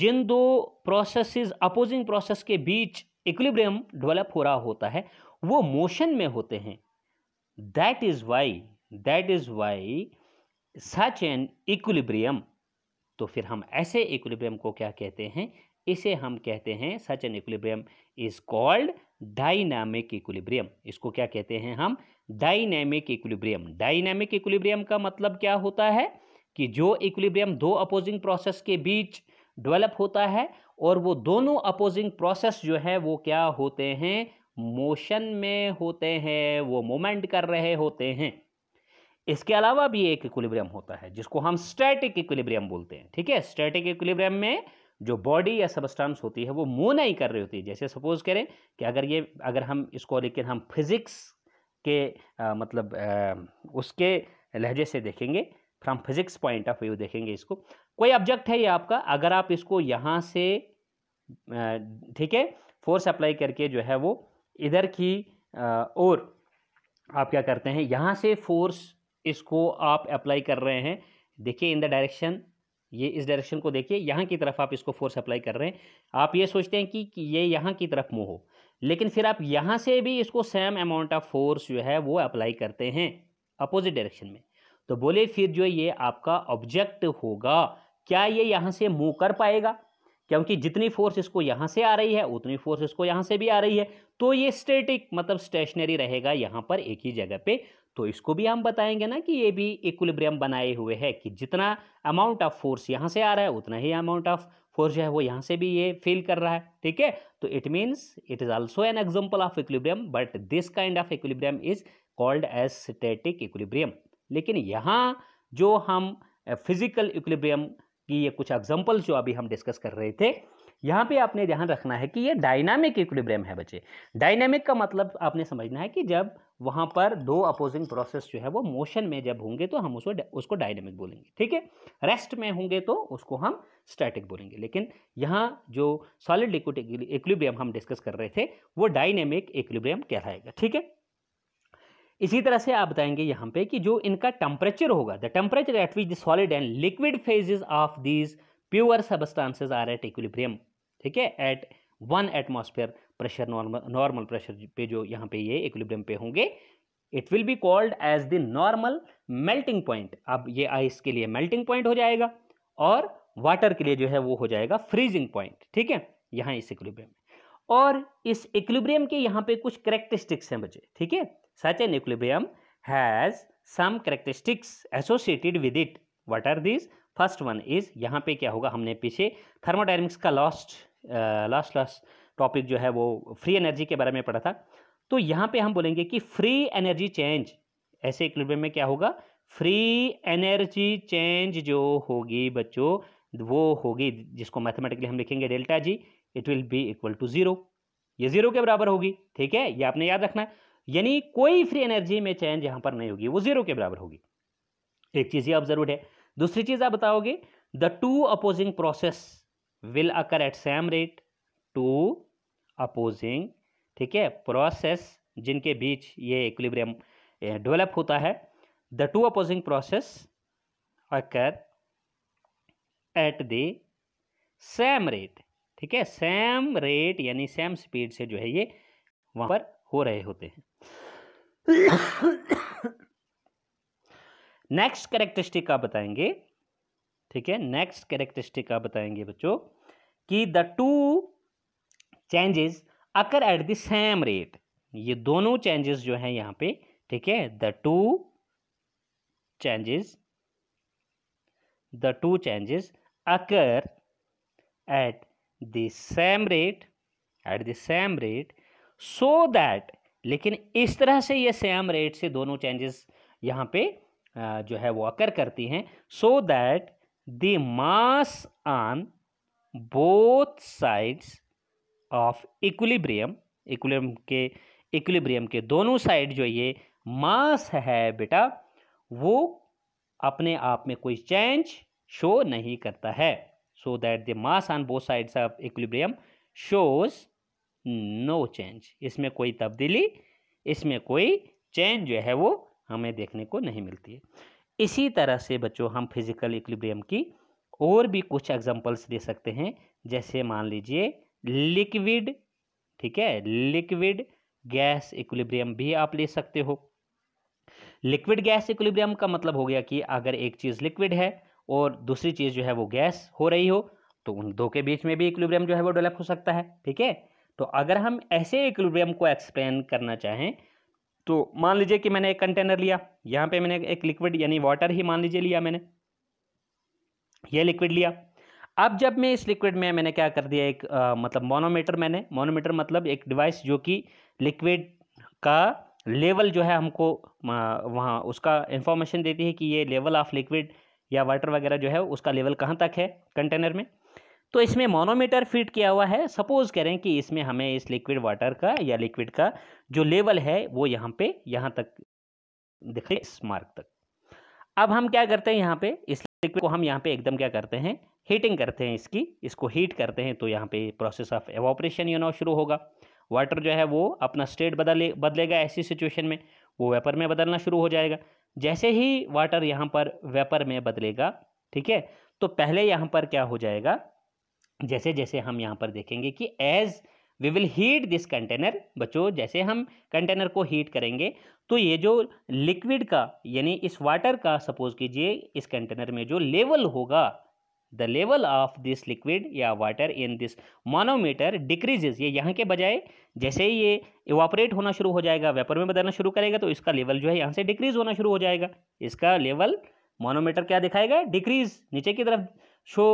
जिन दो प्रोसेसेस अपोजिंग प्रोसेस के बीच इक्विलिब्रियम डेवलप हो रहा होता है वो मोशन में होते हैं that is why that is why such an equilibrium तो फिर हम ऐसे इक्विलिब्रियम को क्या कहते हैं इसे हम कहते हैं such an equilibrium is called dynamic equilibrium इसको क्या कहते हैं हम डायनेमिक इक्विलिब्रियम डायनेमिक इक्विलिब्रियम का मतलब क्या होता है कि जो इक्विलिब्रियम दो अपोजिंग प्रोसेस के बीच डेवलप होता है और वो दोनों अपोजिंग प्रोसेस जो है वो क्या होते हैं मोशन में होते हैं वो मोमेंट कर रहे होते हैं इसके अलावा भी एक इक्विलिब्रियम होता है जिसको हम स्टैटिक इक्विलिब्रियम बोलते हैं ठीक है स्टैटिक इक्विलिब्रियम में जो बॉडी या सबस्टांस होती है वो मूव नहीं कर रही होती है जैसे सपोज करें कि अगर ये अगर हम इसको लेकिन हम फिजिक्स के आ, मतलब आ, उसके लहजे से देखेंगे from physics point of view देखेंगे इसको कोई ऑब्जेक्ट है ये आपका अगर आप इसको यहाँ से ठीक है फोर्स अप्लाई करके जो है वो इधर की और आप क्या करते हैं यहाँ से फोर्स इसको आप अप्लाई कर रहे हैं देखिए इन द डायरेक्शन ये इस डायरेक्शन को देखिए यहाँ की तरफ आप इसको फोर्स अप्लाई कर रहे हैं आप ये सोचते हैं कि, कि ये यहाँ की तरफ मुँह हो लेकिन फिर आप यहाँ से भी इसको सेम अमाउंट ऑफ फोर्स जो है वो अप्लाई करते हैं अपोजिट डायरेक्शन में तो बोले फिर जो ये आपका ऑब्जेक्ट होगा क्या ये यहाँ से मूव कर पाएगा क्योंकि जितनी फोर्स इसको यहाँ से आ रही है उतनी फोर्स इसको यहाँ से भी आ रही है तो ये स्टेटिक मतलब स्टेशनरी रहेगा यहाँ पर एक ही जगह पे तो इसको भी हम बताएंगे ना कि ये भी इक्विलिब्रियम बनाए हुए है कि जितना अमाउंट ऑफ फोर्स यहाँ से आ रहा है उतना ही अमाउंट ऑफ फोर्स जो है वो यहाँ से भी ये फील कर रहा है ठीक है तो it means it is also an example of equilibrium but this kind of equilibrium is called as static equilibrium लेकिन यहाँ जो हम फिजिकल इक्विलिब्रियम की ये कुछ एग्जांपल्स जो अभी हम डिस्कस कर रहे थे यहाँ पे आपने ध्यान रखना है कि ये डायनामिक इक्विलिब्रियम है बच्चे डायनामिक का मतलब आपने समझना है कि जब वहाँ पर दो अपोजिंग प्रोसेस जो है वो मोशन में जब होंगे तो हम उसको उसको डायनेमिक बोलेंगे ठीक है रेस्ट में होंगे तो उसको हम स्टैटिक बोलेंगे लेकिन यहाँ जो सॉलिड लिक्विड इक्विलिब्रियम हम डिस्कस कर रहे थे वो डायनेमिक इक्विलिब्रियम कहलाएगा ठीक है इसी तरह से आप बताएंगे यहाँ पे कि जो इनका टेम्परेचर होगा the temperature at which the solid and liquid phases of these pure substances are at equilibrium ठीक है at one atmosphere pressure normal normal pressure पे जो यहाँ पे ये इक्विलिब्रियम पे होंगे it will be called as the normal melting point अब ये आइस के लिए मेल्टिंग पॉइंट हो जाएगा और वाटर के लिए जो है वो हो जाएगा फ्रीजिंग पॉइंट ठीक है यहाँ इस इक्विलिब्रियम में और इस इक्विब्रियम के यहाँ पे कुछ करेक्टरिस्टिक्स हैं बच्चे ठीक है such an equilibrium has some characteristics associated with it what are this first one is यहाँ पे क्या होगा हमने पीछे थर्मोडाइनमिक्स का लास्ट लास्ट लास्ट टॉपिक जो है वो फ्री एनर्जी के बारे में पढ़ा था तो यहाँ पे हम बोलेंगे कि फ्री एनर्जी चेंज ऐसे इक्विब्रियम में क्या होगा फ्री एनर्जी चेंज जो होगी बच्चों वो होगी जिसको मैथमेटिकली हम लिखेंगे delta G it will be equal to zero ये जीरो के बराबर होगी ठीक है ये आपने याद रखना है यानी कोई फ्री एनर्जी में चेंज यहां पर नहीं होगी वो जीरो के बराबर होगी एक चीज़ ये ऑब्जर्व है दूसरी चीज़ आप बताओगे the two opposing process will occur at same rate two opposing ठीक है प्रोसेस जिनके बीच ये इक्विलिब्रियम डेवलप होता है the two opposing process occur at the same rate ठीक है सेम रेट यानी सेम स्पीड से जो है ये वहाँ पर हो रहे होते हैं नेक्स्ट कैरेक्टरिस्टिक आप बताएंगे ठीक है नेक्स्ट कैरेक्टरिस्टिक आप बताएंगे बच्चों कि the two changes occur at the same rate ये दोनों चेंजेस जो हैं यहां पे ठीक है the two changes the two changes occur at the same rate at the same rate so that लेकिन इस तरह से ये सेम रेट से दोनों चेंजेस यहाँ पे जो है वो अकर करती हैं so that the mass on both sides of equilibrium equilibrium के इक्विलिब्रियम के दोनों साइड जो ये मास है बेटा वो अपने आप में कोई चेंज शो नहीं करता है so that the mass on both sides of equilibrium shows no change इसमें कोई तब्दीली इसमें कोई चेंज जो है वो हमें देखने को नहीं मिलती है इसी तरह से बच्चों हम फिजिकल इक्विलिब्रियम की और भी कुछ एग्जांपल्स दे सकते हैं जैसे मान लीजिए लिक्विड ठीक है लिक्विड गैस इक्विलिब्रियम भी आप ले सकते हो लिक्विड गैस इक्विलिब्रियम का मतलब हो गया कि अगर एक चीज़ लिक्विड है और दूसरी चीज़ जो है वो गैस हो रही हो तो उन दो के बीच में भी इक्विलिब्रियम जो है वो डेवलप हो सकता है ठीक है तो अगर हम ऐसे इक्विलिब्रियम को एक्सप्लेन करना चाहें तो मान लीजिए कि मैंने एक कंटेनर लिया यहाँ पे मैंने एक लिक्विड यानी वाटर ही मान लीजिए लिया मैंने ये लिक्विड लिया अब जब मैं इस लिक्विड में मैंने क्या कर दिया एक आ, मतलब मोनोमीटर मैंने मोनोमीटर मतलब एक डिवाइस जो कि लिक्विड का लेवल जो है हमको वहाँ उसका इन्फॉर्मेशन देती है कि ये लेवल ऑफ लिक्विड या वाटर वगैरह जो है उसका लेवल कहाँ तक है कंटेनर में तो इसमें मोनोमीटर फिट किया हुआ है सपोज करें कि इसमें हमें इस लिक्विड वाटर का या लिक्विड का जो लेवल है वो यहाँ पे यहाँ तक दिखे इस मार्क तक अब हम क्या करते हैं यहाँ पे इस लिक्विड को हम यहाँ पे एकदम क्या करते हैं हीटिंग करते हैं इसकी इसको हीट करते हैं तो यहाँ पे process of evaporation you know शुरू होगा वाटर जो है वो अपना स्टेट बदले बदलेगा ऐसी सिचुएशन में वो वेपर में बदलना शुरू हो जाएगा जैसे ही वाटर यहाँ पर वेपर में बदलेगा ठीक है तो पहले यहाँ पर क्या हो जाएगा जैसे जैसे हम यहाँ पर देखेंगे कि as we will heat this container बच्चों जैसे हम कंटेनर को हीट करेंगे तो ये जो लिक्विड का यानी इस वाटर का सपोज कीजिए इस कंटेनर में जो लेवल होगा the level of this liquid या water in this manometer decreases ये यहाँ के बजाय जैसे ही ये इवापरेट होना शुरू हो जाएगा वेपर में बदलना शुरू करेगा तो इसका लेवल जो है यहाँ से डिक्रीज होना शुरू हो जाएगा इसका लेवल मानोमीटर क्या दिखाएगा डिक्रीज नीचे की तरफ शो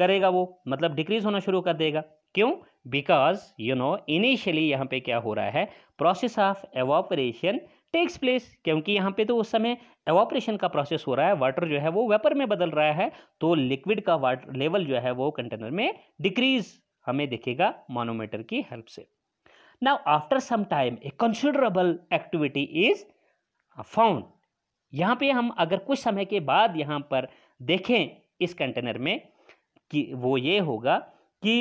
करेगा वो मतलब डिक्रीज होना शुरू कर देगा क्यों बिकॉज यू नो इनिशियली यहाँ पे क्या हो रहा है process of evaporation takes place क्योंकि यहाँ पे तो उस समय एवॉपरेशन का प्रोसेस हो रहा है वाटर जो है वो वेपर में बदल रहा है तो लिक्विड का वाटर लेवल जो है वो कंटेनर में डिक्रीज हमें देखेगा मोनोमीटर की हेल्प से now after some time a considerable activity is found यहाँ पे हम अगर कुछ समय के बाद यहाँ पर देखें इस कंटेनर में कि वो ये होगा कि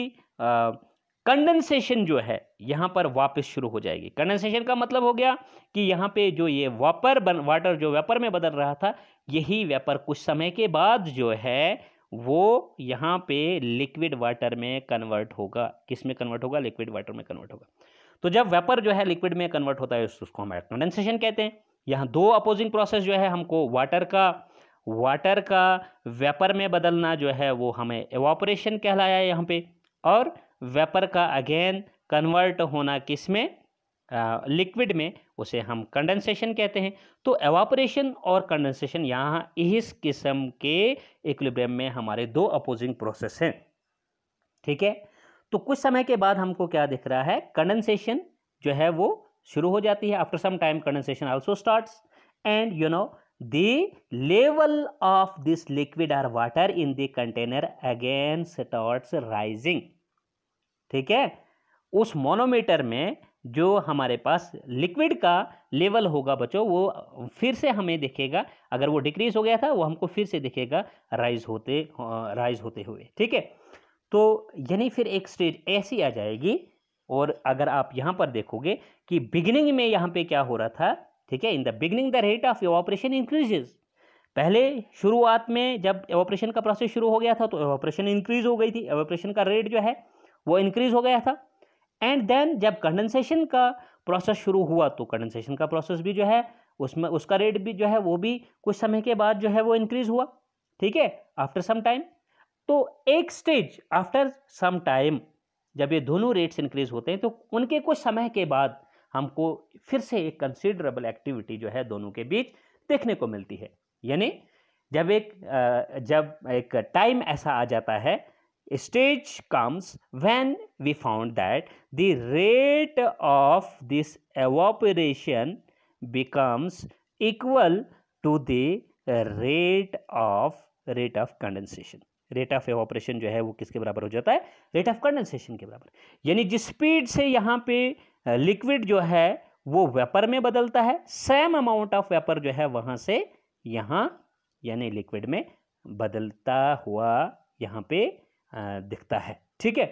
कंडेंसेशन जो है यहाँ पर वापस शुरू हो जाएगी कंडेंसेशन का मतलब हो गया कि यहाँ पे जो ये वापर बन वाटर जो वेपर में बदल रहा था यही वेपर कुछ समय के बाद जो है वो यहाँ पे लिक्विड वाटर में कन्वर्ट होगा किस में कन्वर्ट होगा लिक्विड वाटर में कन्वर्ट होगा तो जब वेपर जो है लिक्विड में कन्वर्ट होता है उसको हम कंडेंसेशन कहते हैं यहाँ दो अपोजिंग प्रोसेस जो है हमको वाटर का वाटर का वेपर में बदलना जो है वो हमें एवॉपरेशन कहलाया है यहाँ पे और वेपर का अगेन कन्वर्ट होना किस में लिक्विड में उसे हम कंडेंसेशन कहते हैं तो एवापोरेशन और कंडेंसेशन यहाँ इस किस्म के इक्विलिब्रियम में हमारे दो अपोजिंग प्रोसेस हैं ठीक है तो कुछ समय के बाद हमको क्या दिख रहा है कंडेंसेशन जो है वो शुरू हो जाती है after some time condensation also starts and you know the level of this liquid or water in the container again starts rising ठीक है उस मोनोमीटर में जो हमारे पास लिक्विड का लेवल होगा बच्चों वो फिर से हमें दिखेगा अगर वो डिक्रीज हो गया था वो हमको फिर से दिखेगा राइज होते राइज होते हुए ठीक है तो यानी फिर एक स्टेज ऐसी आ जाएगी और अगर आप यहाँ पर देखोगे कि बिगिनिंग में यहाँ पे क्या हो रहा था ठीक है in the beginning the rate of operation increases पहले शुरुआत में जब ऑपरेशन का प्रोसेस शुरू हो गया था तो ऑपरेशन इंक्रीज हो गई थी ऑपरेशन का रेट जो है वो इंक्रीज़ हो गया था एंड देन जब कंडेंसेशन का प्रोसेस शुरू हुआ तो कंडेंसेशन का प्रोसेस भी जो है उसमें उसका रेट भी जो है वो भी कुछ समय के बाद जो है वो इंक्रीज़ हुआ ठीक है आफ्टर सम टाइम तो एक स्टेज आफ्टर सम टाइम जब ये दोनों रेट्स इंक्रीज़ होते हैं तो उनके कुछ समय के बाद हमको फिर से एक कंसिडरेबल एक्टिविटी जो है दोनों के बीच देखने को मिलती है यानी जब एक जब एक टाइम ऐसा आ जाता है stage comes when we found that the rate of this evaporation becomes equal to the rate of rate of condensation rate of evaporation जो है वो किसके बराबर हो जाता है रेट ऑफ कंडेंसेशन के बराबर यानी जिस स्पीड से यहाँ पे लिक्विड जो है वो वेपर में बदलता है सेम अमाउंट ऑफ वेपर जो है वहाँ से यहाँ यानी लिक्विड में बदलता हुआ यहाँ पे दिखता है ठीक है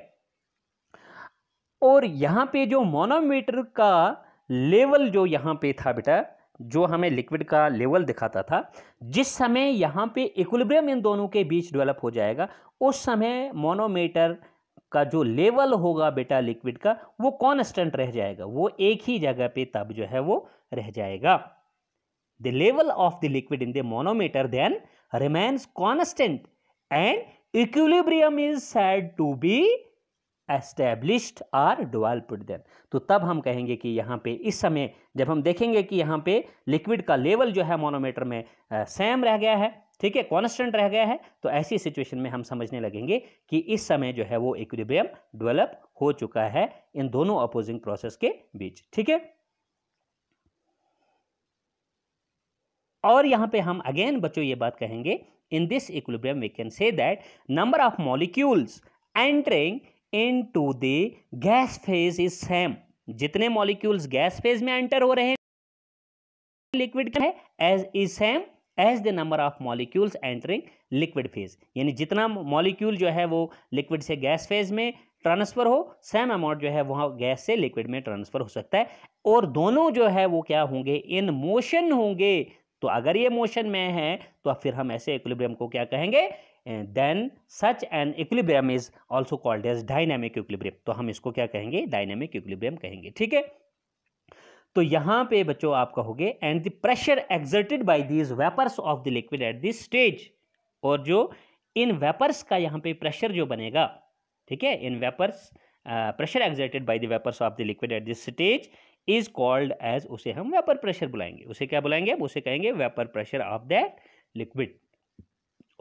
और यहाँ पे जो मोनोमीटर का लेवल जो यहाँ पे था बेटा जो हमें लिक्विड का लेवल दिखाता था जिस समय यहाँ पे इक्विलिब्रियम इन दोनों के बीच डेवलप हो जाएगा उस समय मोनोमीटर का जो लेवल होगा बेटा लिक्विड का वो कॉन्स्टेंट रह जाएगा वो एक ही जगह पे तब जो है वो रह जाएगा the level of the liquid in the manometer then remains constant and equilibrium is said to be established or developed then तो तब हम कहेंगे कि यहाँ पे इस समय जब हम देखेंगे कि यहाँ पे लिक्विड का लेवल जो है मोनोमीटर में सेम रह गया है ठीक है कॉन्स्टेंट रह गया है तो ऐसी सिचुएशन में हम समझने लगेंगे कि इस समय जो है वो इक्विलिब्रियम डेवलप हो चुका है इन दोनों अपोजिंग प्रोसेस के बीच ठीक है और यहाँ पे हम अगेन बच्चों ये बात कहेंगे in this equilibrium we can say that number of molecules entering into the gas phase is same jitne molecules gas phase mein enter ho rahe hain liquid ka hai as is same as the number of molecules entering liquid phase यानी जितना molecule जो है वो liquid से gas phase में transfer हो same amount जो है वह गैस से लिक्विड में ट्रांसफर हो सकता है और दोनों जो है वो क्या होंगे इन मोशन होंगे तो अगर ये मोशन में है तो फिर हम ऐसे इक्विलिब्रियम को क्या कहेंगे then such an equilibrium is also called as dynamic equilibrium तो हम इसको क्या कहेंगे डायनेमिक इक्विलिब्रियम कहेंगे ठीक है तो यहां पे बच्चों आप कहोगे and the pressure exerted by these vapours of the liquid at this stage और जो इन वेपर्स का यहां पे प्रेशर जो बनेगा ठीक है इन vapours pressure exerted by the vapours of the liquid at this stage is called as उसे हम वेपर प्रेशर बुलाएंगे उसे क्या बुलाएंगे हम उसे कहेंगे vapour pressure of that liquid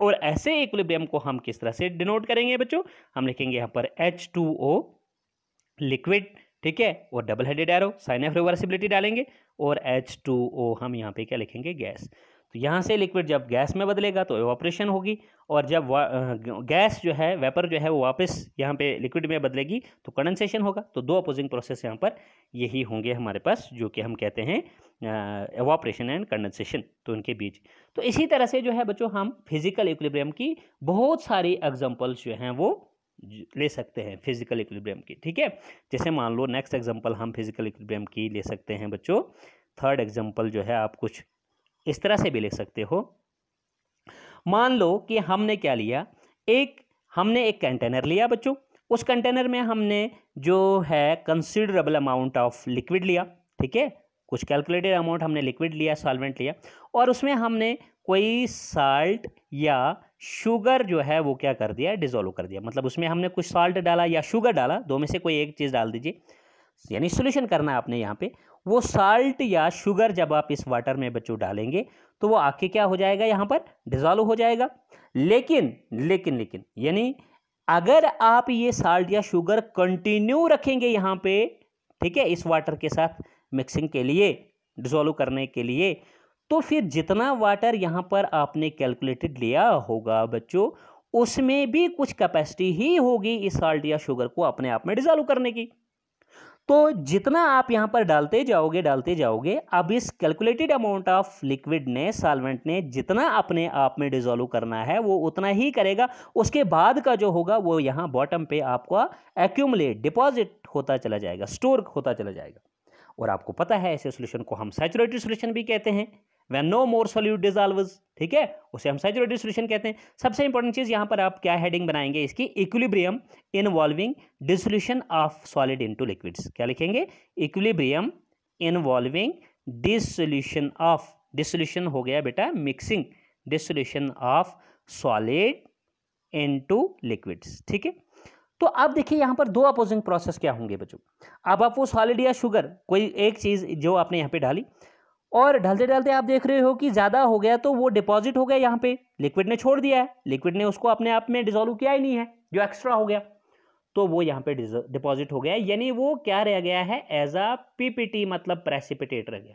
और ऐसे इक्विलिब्रियम को हम किस तरह से डिनोट करेंगे बच्चों हम लिखेंगे यहाँ पर एच टू ओ लिक्विड ठीक है और double headed arrow sign of reversibility डालेंगे और एच टू ओ हम यहाँ पे क्या लिखेंगे गैस तो यहाँ से लिक्विड जब गैस में बदलेगा तो ऑपरेशन होगी और जब गैस जो है वेपर जो है वो वापस यहाँ पे लिक्विड में बदलेगी तो कंडेंसेशन होगा तो दो अपोजिंग प्रोसेस यहाँ पर यही होंगे हमारे पास जो कि हम कहते हैं एवापरेशन एंड कंडेंसेशन तो उनके बीच तो इसी तरह से जो है बच्चों हम फिजिकल इक्विब्रियम की बहुत सारी एग्जाम्पल्स जो हैं वो ले सकते हैं फिजिकल इक्विब्रियम की ठीक है जैसे मान लो नेक्स्ट एग्जाम्पल हम फिजिकल इक्विब्रियम की ले सकते हैं बच्चों थर्ड एग्जाम्पल जो है आप कुछ इस तरह से भी लिख सकते हो मान लो कि हमने क्या लिया एक हमने एक कंटेनर लिया बच्चों उस कंटेनर में हमने जो है कंसिडरेबल अमाउंट ऑफ लिक्विड लिया ठीक है कुछ कैलकुलेटेड अमाउंट हमने लिक्विड लिया सॉल्वेंट लिया और उसमें हमने कोई साल्ट या शुगर जो है वो क्या कर दिया डिजोल्व कर दिया मतलब उसमें हमने कुछ साल्ट डाला या शुगर डाला दो में से कोई एक चीज़ डाल दीजिए यानी सोल्यूशन करना है आपने यहाँ पे वो साल्ट या शुगर जब आप इस वाटर में बच्चों डालेंगे तो वो आके क्या हो जाएगा यहाँ पर डिजॉल्व हो जाएगा लेकिन लेकिन लेकिन यानी अगर आप ये साल्ट या शुगर कंटिन्यू रखेंगे यहाँ पे ठीक है इस वाटर के साथ मिक्सिंग के लिए डिजोल्व करने के लिए तो फिर जितना वाटर यहाँ पर आपने कैलकुलेटेड लिया होगा बच्चों उसमें भी कुछ कैपेसिटी ही होगी इस साल्ट या शुगर को अपने आप में डिजोल्व करने की तो जितना आप यहाँ पर डालते जाओगे डालते जाओगे अब इस कैलकुलेटेड अमाउंट ऑफ लिक्विड ने सालवेंट ने जितना अपने आप में डिजोल्व करना है वो उतना ही करेगा उसके बाद का जो होगा वो यहाँ बॉटम पे आपका एक्यूमलेट डिपॉजिट होता चला जाएगा स्टोर होता चला जाएगा और आपको पता है ऐसे सोल्यूशन को हम सैचुरेटेड सोल्यूशन भी कहते हैं when no more solute dissolves ठीक है उसे हम सैचुरेटेड सोल्यूशन कहते हैं सबसे इंपॉर्टेंट चीज़ यहाँ पर आप क्या हेडिंग बनाएंगे इसकी equilibrium involving dissolution of solid into liquids क्या लिखेंगे equilibrium involving dissolution of dissolution हो गया बेटा mixing dissolution of solid into liquids ठीक है तो अब देखिए यहाँ पर दो अपोजिंग प्रोसेस क्या होंगे बच्चों अब आप वो सॉलिड या शुगर कोई एक चीज़ जो आपने यहाँ पे डाली और ढलते ढलते आप देख रहे हो कि ज़्यादा हो गया तो वो डिपॉजिट हो गया यहाँ पे लिक्विड ने छोड़ दिया है लिक्विड ने उसको अपने आप में डिजोल्व किया ही नहीं है जो एक्स्ट्रा हो गया तो वो यहाँ पे डिपॉजिट हो गया यानी वो क्या रह गया है एज अ पीपीटी मतलब प्रेसिपिटेट रह गया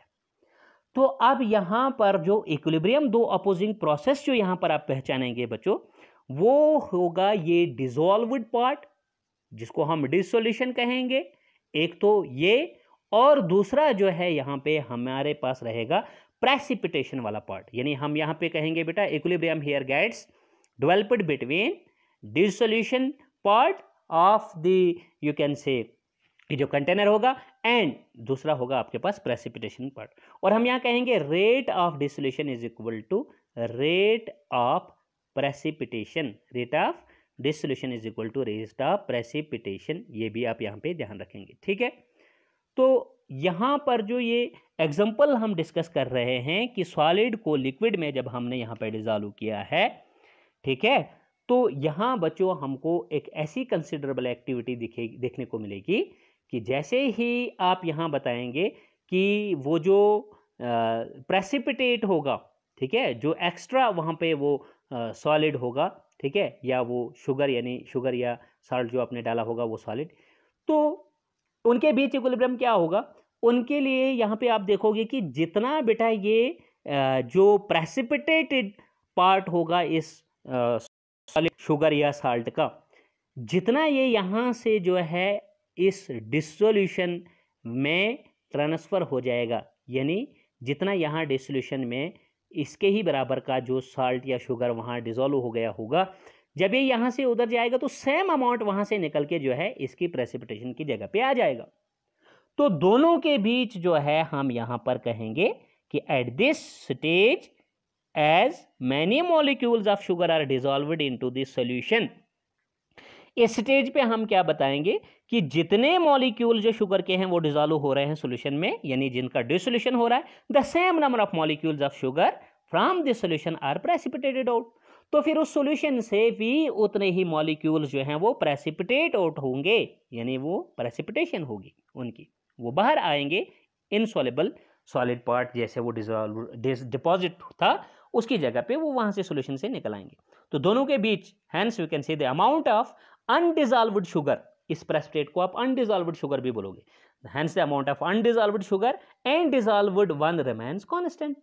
तो अब यहाँ पर जो इक्विलिब्रियम दो अपोजिंग प्रोसेस जो यहाँ पर आप पहचानेंगे बच्चों वो होगा ये डिजोल्वड पार्ट जिसको हम डिसोल्यूशन कहेंगे एक तो ये और दूसरा जो है यहाँ पे हमारे पास रहेगा प्रेसिपिटेशन वाला पार्ट यानी हम यहाँ पे कहेंगे बेटा equilibrium here guides developed between dissolution part of the you can say जो कंटेनर होगा एंड दूसरा होगा आपके पास प्रेसिपिटेशन पार्ट और हम यहाँ कहेंगे rate of dissolution is equal to rate of precipitation rate of dissolution is equal to rate of precipitation ये भी आप यहाँ पे ध्यान रखेंगे ठीक है तो यहाँ पर जो ये एग्जाम्पल हम डिस्कस कर रहे हैं कि सॉलिड को लिक्विड में जब हमने यहाँ पर डिजॉल्व किया है ठीक है तो यहाँ बच्चों हमको एक ऐसी कंसिडरेबल एक्टिविटी दिखे देखने को मिलेगी कि जैसे ही आप यहाँ बताएंगे कि वो जो प्रेसिपिटेट होगा ठीक है जो एक्स्ट्रा वहाँ पे वो सॉलिड होगा ठीक है या वो शुगर यानी शुगर या साल्ट जो आपने डाला होगा वो सॉलिड तो उनके बीच इक्विलिब्रियम क्या होगा उनके लिए यहाँ पे आप देखोगे कि जितना बेटा ये जो प्रेसिपिटेटेड पार्ट होगा इस शुगर या साल्ट का जितना ये यहाँ से जो है इस डिसोल्यूशन में ट्रांसफ़र हो जाएगा यानी जितना यहाँ डिसोल्यूशन में इसके ही बराबर का जो साल्ट या शुगर वहाँ डिज़ोल्व हो गया होगा जब ये यहाँ से उधर जाएगा तो सेम अमाउंट वहाँ से निकल के जो है इसकी प्रेसिपिटेशन की जगह पे आ जाएगा तो दोनों के बीच जो है हम यहाँ पर कहेंगे कि at this stage as many molecules of sugar are dissolved to this solution इस स्टेज पे हम क्या बताएंगे कि जितने मॉलिक्यूल जो शुगर के हैं वो डिजॉल्व हो रहे हैं सोल्यूशन में यानी जिनका डिसोल्यूशन हो रहा है the same number of molecules of sugar from this solution are precipitated out तो फिर उस सॉल्यूशन से भी उतने ही मॉलिक्यूल्स जो हैं वो प्रेसिपिटेट आउट होंगे यानी वो प्रेसिपिटेशन होगी उनकी वो बाहर आएंगे इनसॉलेबल सॉलिड पार्ट जैसे वो डिजॉल्व डिपॉजिट था उसकी जगह पे वो वहाँ से सोल्यूशन से निकल आएंगे तो दोनों के बीच hence you can see the amount of undissolved sugar इस प्रेसिपिटेट को आप अनडिजॉल्वड शुगर भी बोलोगे hence the amount of undissolved sugar and dissolved one remains constant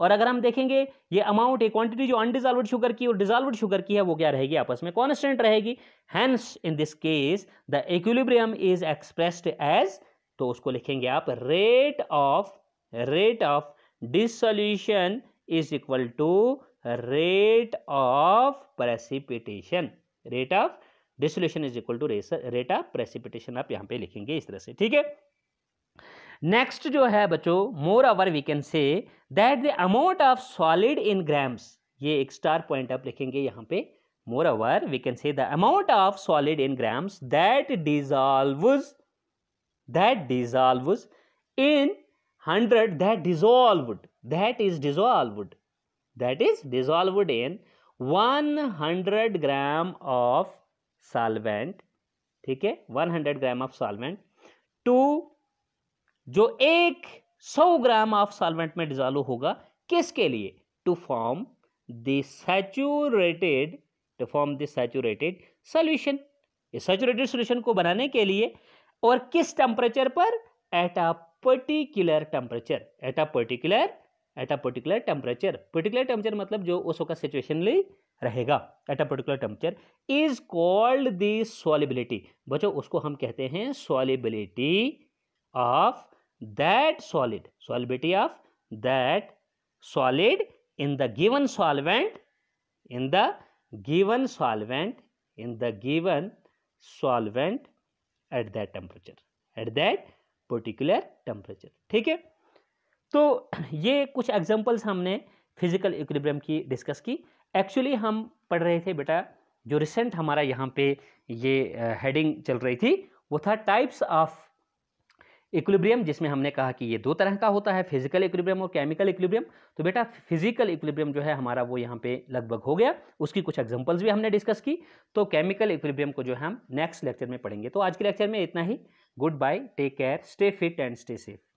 और अगर हम देखेंगे ये अमाउंट ये क्वांटिटी जो अनडिजॉल्वड शुगर की और डिजॉल्वड शुगर की है वो क्या रहेगी आपस में कॉन्स्टेंट रहेगी hence in this case the equilibrium is expressed as तो उसको लिखेंगे आप rate of rate of dissolution is equal to rate of precipitation rate of dissolution is equal to rate of precipitation आप यहां पे लिखेंगे इस तरह से ठीक है नेक्स्ट जो है बच्चों moreover we can say that the amount of solid in grams ये एक स्टार पॉइंट आप लिखेंगे यहाँ पे moreover we can say the amount of solid in grams that dissolves that dissolves in hundred that dissolved that is dissolved that is dissolved in one hundred gram of solvent ठीक है one hundred gram of solvent to जो एक सौ gram of solvent में dissolve होगा किसके लिए to form the saturated to form the saturated solution इस सैचुरेटेड सोल्यूशन को बनाने के लिए और किस टेम्परेचर पर at a particular temperature at a particular at a particular temperature particular temperature मतलब जो उस वक्त सिचुएशनली रहेगा at a particular temperature is called the solubility बच्चों उसको हम कहते हैं solubility of that solid solubility of that solid in the given solvent in the given solvent in the given solvent at that temperature at that particular temperature ठीक है तो ये कुछ एग्जांपल्स हमने फिजिकल इक्विलिब्रियम की डिस्कस की actually हम पढ़ रहे थे बेटा जो रिसेंट हमारा यहाँ पे ये हेडिंग चल रही थी वो था टाइप्स ऑफ इक्विब्रियम जिसमें हमने कहा कि ये दो तरह का होता है फिजिकल इक्विब्रियम और केमिकल इक्विब्रियम तो बेटा फिजिकल इक्विब्रियम जो है हमारा वो यहाँ पे लगभग हो गया उसकी कुछ एग्जांपल्स भी हमने डिस्कस की तो केमिकल इक्विब्रियम को जो है हम नेक्स्ट लेक्चर में पढ़ेंगे तो आज के लेक्चर में इतना ही good bye take care stay fit and stay safe